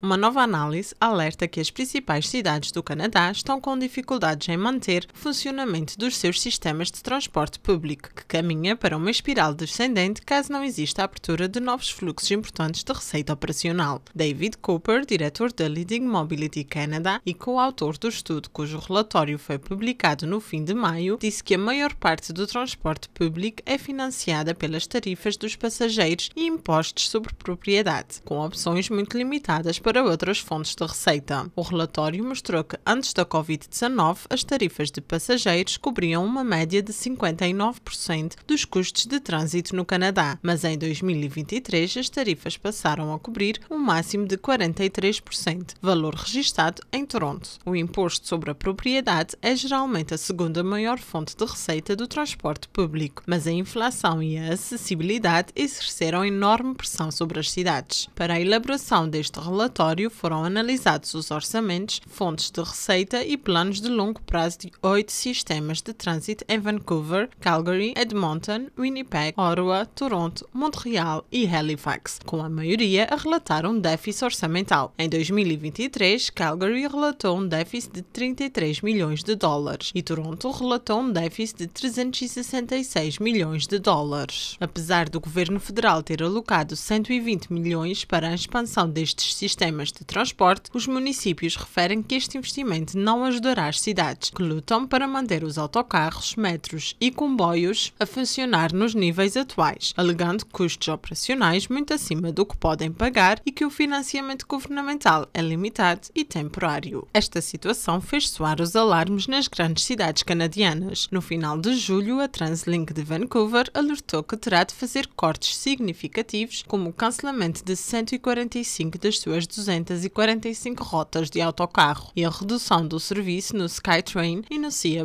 Uma nova análise alerta que as principais cidades do Canadá estão com dificuldades em manter o funcionamento dos seus sistemas de transporte público, que caminha para uma espiral descendente caso não exista a abertura de novos fluxos importantes de receita operacional. David Cooper, diretor da Leading Mobility Canada e coautor do estudo cujo relatório foi publicado no fim de maio, disse que a maior parte do transporte público é financiada pelas tarifas dos passageiros e impostos sobre propriedade, com opções muito limitadas para para outras fontes de receita. O relatório mostrou que antes da Covid-19, as tarifas de passageiros cobriam uma média de 59% dos custos de trânsito no Canadá, mas em 2023 as tarifas passaram a cobrir um máximo de 43%, valor registrado em Toronto. O imposto sobre a propriedade é geralmente a segunda maior fonte de receita do transporte público, mas a inflação e a acessibilidade exerceram enorme pressão sobre as cidades. Para a elaboração deste relatório, relatório foram analisados os orçamentos, fontes de receita e planos de longo prazo de oito sistemas de trânsito em Vancouver, Calgary, Edmonton, Winnipeg, Ottawa, Toronto, Montreal e Halifax, com a maioria a relatar um déficit orçamental. Em 2023, Calgary relatou um déficit de 33 milhões de dólares e Toronto relatou um déficit de 366 milhões de dólares. Apesar do governo federal ter alocado 120 milhões para a expansão destes sistemas, sistemas de transporte, os municípios referem que este investimento não ajudará as cidades que lutam para manter os autocarros, metros e comboios a funcionar nos níveis atuais, alegando custos operacionais muito acima do que podem pagar e que o financiamento governamental é limitado e temporário. Esta situação fez soar os alarmes nas grandes cidades canadianas. No final de julho, a Translink de Vancouver alertou que terá de fazer cortes significativos, como o cancelamento de 145 das suas 245 rotas de autocarro e a redução do serviço no SkyTrain e no Cia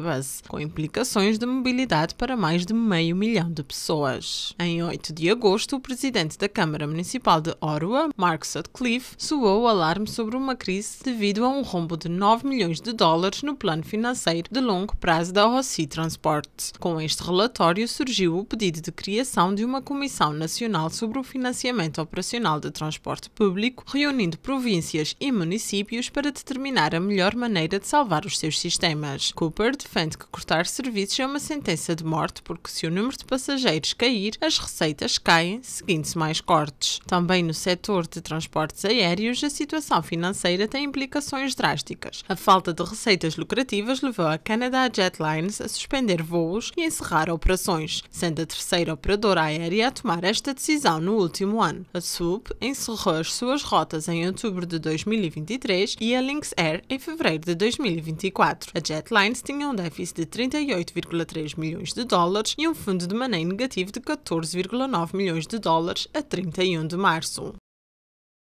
com implicações de mobilidade para mais de meio milhão de pessoas. Em 8 de agosto, o presidente da Câmara Municipal de Ottawa, Mark Sutcliffe, soou o alarme sobre uma crise devido a um rombo de 9 milhões de dólares no plano financeiro de longo prazo da Rossi Transport. Com este relatório surgiu o pedido de criação de uma Comissão Nacional sobre o Financiamento Operacional de Transporte Público, reunindo províncias e municípios para determinar a melhor maneira de salvar os seus sistemas. Cooper defende que cortar serviços é uma sentença de morte porque se o número de passageiros cair, as receitas caem, seguindo-se mais cortes. Também no setor de transportes aéreos, a situação financeira tem implicações drásticas. A falta de receitas lucrativas levou a Canada Jetlines a suspender voos e encerrar operações, sendo a terceira operadora aérea a tomar esta decisão no último ano. A SUP encerrou as suas rotas em outubro de 2023 e a Lynx Air em fevereiro de 2024. A Jetlines tinha um déficit de 38,3 milhões de dólares e um fundo de maneio negativo de 14,9 milhões de dólares a 31 de março.